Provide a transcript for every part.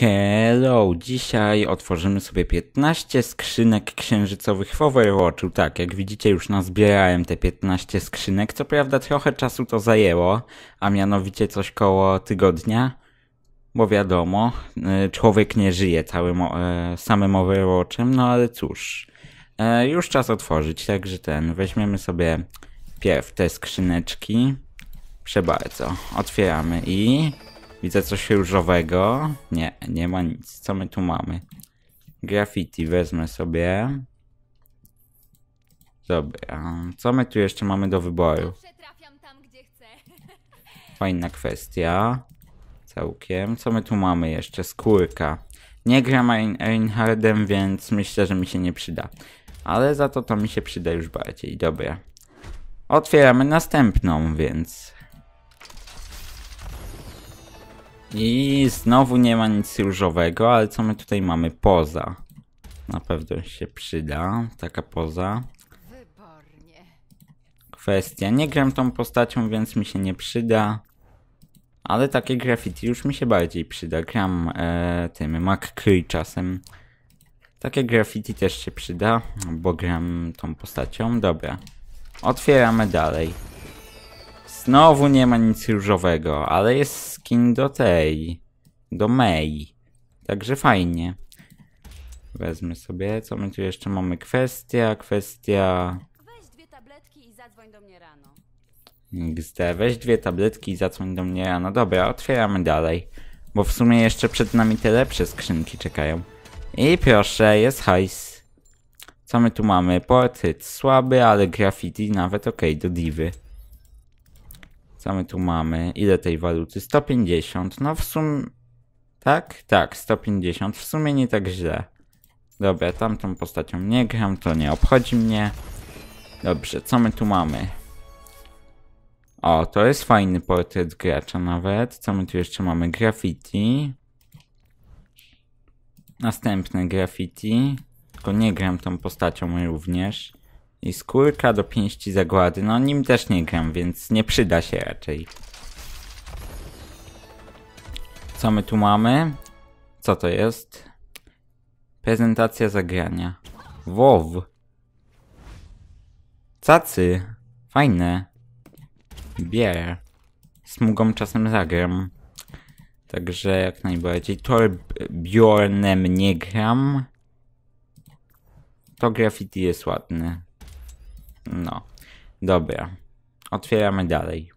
Hello, dzisiaj otworzymy sobie 15 skrzynek księżycowych w Overwatchu. Tak, jak widzicie już nazbierałem te 15 skrzynek, co prawda trochę czasu to zajęło, a mianowicie coś koło tygodnia, bo wiadomo, e, człowiek nie żyje całym e, samym Overwatchem, no ale cóż, e, już czas otworzyć, także ten, weźmiemy sobie pierw te skrzyneczki, bardzo, otwieramy i... Widzę coś różowego. Nie, nie ma nic. Co my tu mamy? Graffiti wezmę sobie. Dobra, co my tu jeszcze mamy do wyboru? Fajna kwestia. Całkiem. Co my tu mamy jeszcze? Skórka. Nie gram Reinhardem, więc myślę, że mi się nie przyda. Ale za to to mi się przyda już bardziej. Dobra. Otwieramy następną, więc I znowu nie ma nic różowego, ale co my tutaj mamy? Poza. Na pewno się przyda, taka poza. Kwestia, nie gram tą postacią, więc mi się nie przyda. Ale takie graffiti już mi się bardziej przyda. Gram e, tym McCree czasem. Takie graffiti też się przyda, bo gram tą postacią. Dobra. Otwieramy dalej. Znowu nie ma nic różowego, ale jest skin do tej, do Mei. Także fajnie. Wezmę sobie, co my tu jeszcze mamy? Kwestia, kwestia... Weź dwie tabletki i zadzwoń do mnie rano. XD, weź dwie tabletki i zadzwoń do mnie rano. Dobra, otwieramy dalej. Bo w sumie jeszcze przed nami te lepsze skrzynki czekają. I proszę, jest hajs. Co my tu mamy? Portret słaby, ale graffiti nawet ok do diwy. Co my tu mamy? Ile tej waluty? 150. No w sumie... Tak? Tak, 150. W sumie nie tak źle. Dobra, tamtą postacią nie gram, to nie obchodzi mnie. Dobrze, co my tu mamy? O, to jest fajny portret gracza nawet. Co my tu jeszcze mamy? Graffiti. Następne graffiti. Tylko nie gram tą postacią również. I skórka do pięści zagłady. No nim też nie gram, więc nie przyda się raczej. Co my tu mamy? Co to jest? Prezentacja zagrania. WoW. Cacy. Fajne. Bier. Smugą czasem zagram. Także jak najbardziej. Torbjornem nie gram. To graffiti jest ładne no, dobra. Otwieramy dalej.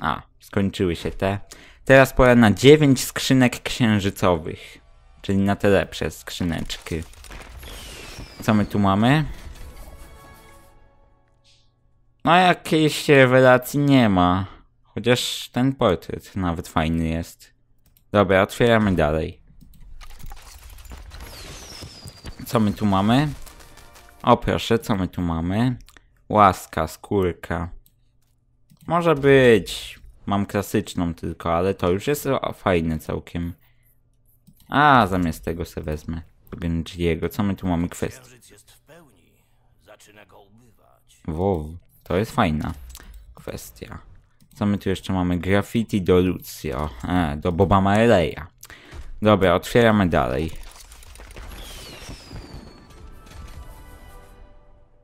A, skończyły się te. Teraz pora na 9 skrzynek księżycowych. Czyli na te lepsze skrzyneczki. Co my tu mamy? No jakiejś rewelacji nie ma. Chociaż ten portret nawet fajny jest. Dobra, otwieramy dalej. Co my tu mamy? O proszę, co my tu mamy? Łaska, skórka. Może być. Mam klasyczną tylko, ale to już jest fajne całkiem. A, zamiast tego se wezmę. jego. Co my tu mamy kwestię? Wow, to jest fajna kwestia. Co my tu jeszcze mamy? Graffiti do Lucio. E, do Boba Marleya. Dobra, otwieramy dalej.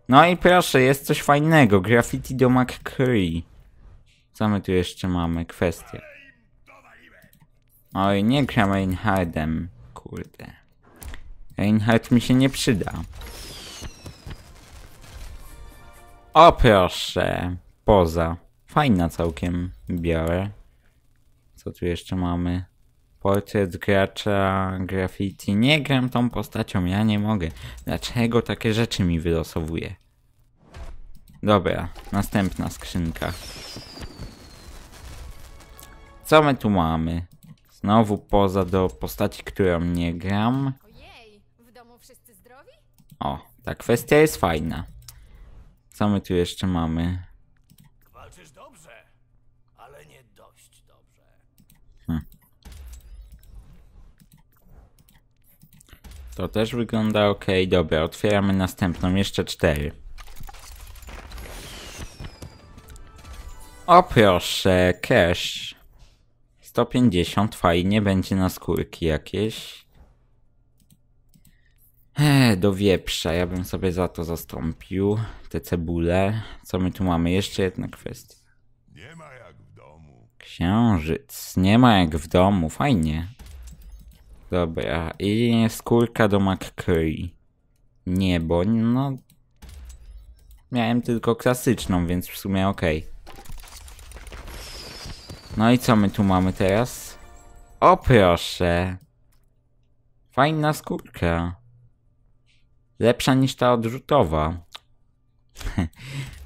No i proszę, jest coś fajnego. Graffiti do McCree. Co my tu jeszcze mamy? Kwestia. Oj, nie gram Reinhardem. Kurde. Reinhard mi się nie przyda. O proszę. Poza. Fajna całkiem. Biorę. Co tu jeszcze mamy? Portret gracza, graffiti. Nie gram tą postacią, ja nie mogę. Dlaczego takie rzeczy mi wylosowuje? Dobra, następna skrzynka. Co my tu mamy? Znowu poza do postaci, którą nie gram. O, ta kwestia jest fajna. Co my tu jeszcze mamy? Walczysz dobrze, ale nie dość dobrze. Hm. To też wygląda ok. Dobra, otwieramy następną, jeszcze cztery. O proszę, cash. 150, fajnie, będzie na skórki jakieś. E, do wieprza, ja bym sobie za to zastąpił te cebule. Co my tu mamy? Jeszcze jedna kwestia. Nie ma jak w domu. Księżyc, nie ma jak w domu, fajnie. Dobra, i skórka do McCree. Niebo, no... Miałem tylko klasyczną, więc w sumie okej. Okay. No i co my tu mamy teraz? O proszę. Fajna skórka. Lepsza niż ta odrzutowa.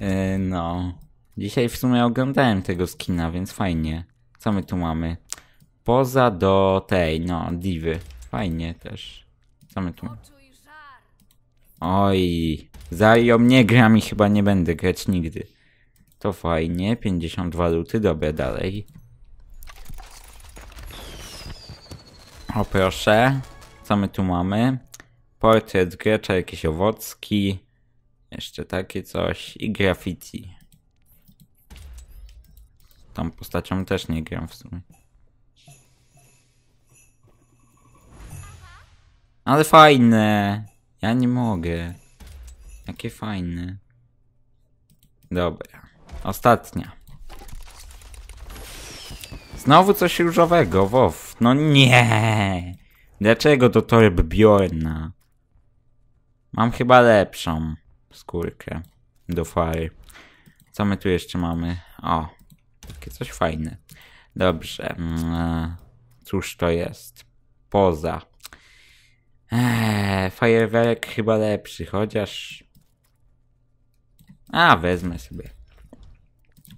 E, no. Dzisiaj w sumie oglądałem tego skina, więc fajnie. Co my tu mamy? Poza do tej, no, divy. Fajnie też. Co my tu mamy? Oj. Za mnie gram i chyba nie będę grać nigdy. To fajnie, 52 luty, dobre dalej. O proszę, co my tu mamy? Portret grecza, jakieś owocki, jeszcze takie coś i graffiti. Tą postacią też nie gram w sumie. Ale fajne! Ja nie mogę. Jakie fajne. Dobra. Ostatnia. Znowu coś różowego, WoW. No nie! Dlaczego do torb Bjorna? Mam chyba lepszą skórkę do fary. Co my tu jeszcze mamy? O, takie coś fajne. Dobrze. Mm, e, cóż to jest? Poza. Eee, fajerwerek chyba lepszy, chociaż... A, wezmę sobie.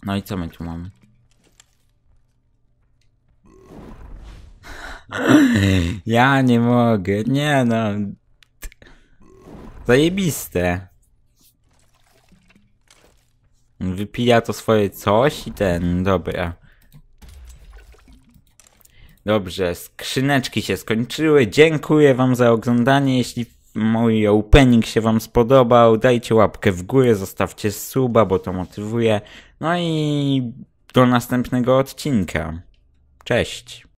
No i co my tu mamy? Ja nie mogę, nie no. Zajebiste. Wypija to swoje coś i ten, dobra. Dobrze, skrzyneczki się skończyły. Dziękuję wam za oglądanie. Jeśli mój opening się wam spodobał, dajcie łapkę w górę, zostawcie suba, bo to motywuje. No i do następnego odcinka. Cześć.